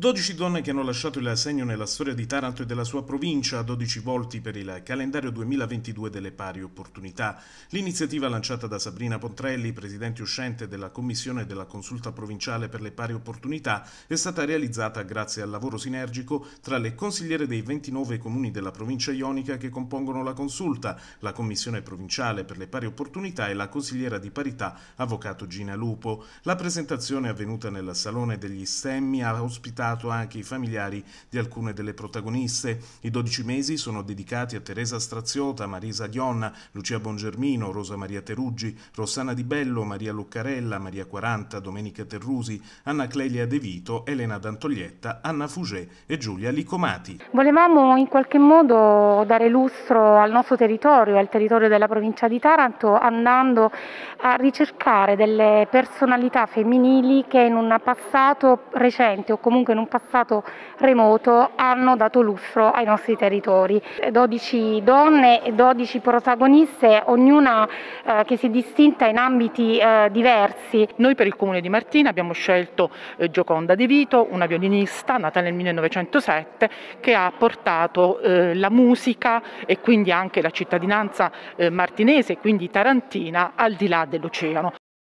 12 donne che hanno lasciato il segno nella storia di Taranto e della sua provincia, 12 volti per il calendario 2022 delle pari opportunità. L'iniziativa lanciata da Sabrina Pontrelli, presidente uscente della Commissione della Consulta Provinciale per le Pari Opportunità, è stata realizzata grazie al lavoro sinergico tra le consigliere dei 29 comuni della provincia ionica che compongono la Consulta, la Commissione Provinciale per le Pari Opportunità e la consigliera di parità, avvocato Gina Lupo. La presentazione è avvenuta nel Salone degli Stemmi ha ospitato incontrato anche i familiari di alcune delle protagoniste. I 12 mesi sono dedicati a Teresa Straziota, Marisa Ghionna, Lucia Bongermino, Rosa Maria Teruggi, Rossana Di Bello, Maria Luccarella, Maria Quaranta, Domenica Terrusi, Anna Clelia De Vito, Elena D'Antoglietta, Anna Fugè e Giulia Licomati. Volevamo in qualche modo dare lustro al nostro territorio, al territorio della provincia di Taranto, andando a ricercare delle personalità femminili che in un passato recente o comunque in un passato remoto hanno dato lustro ai nostri territori. 12 donne, 12 protagoniste, ognuna eh, che si è distinta in ambiti eh, diversi. Noi per il Comune di Martina abbiamo scelto eh, Gioconda De Vito, una violinista nata nel 1907 che ha portato eh, la musica e quindi anche la cittadinanza eh, martinese quindi tarantina al di là dell'oceano.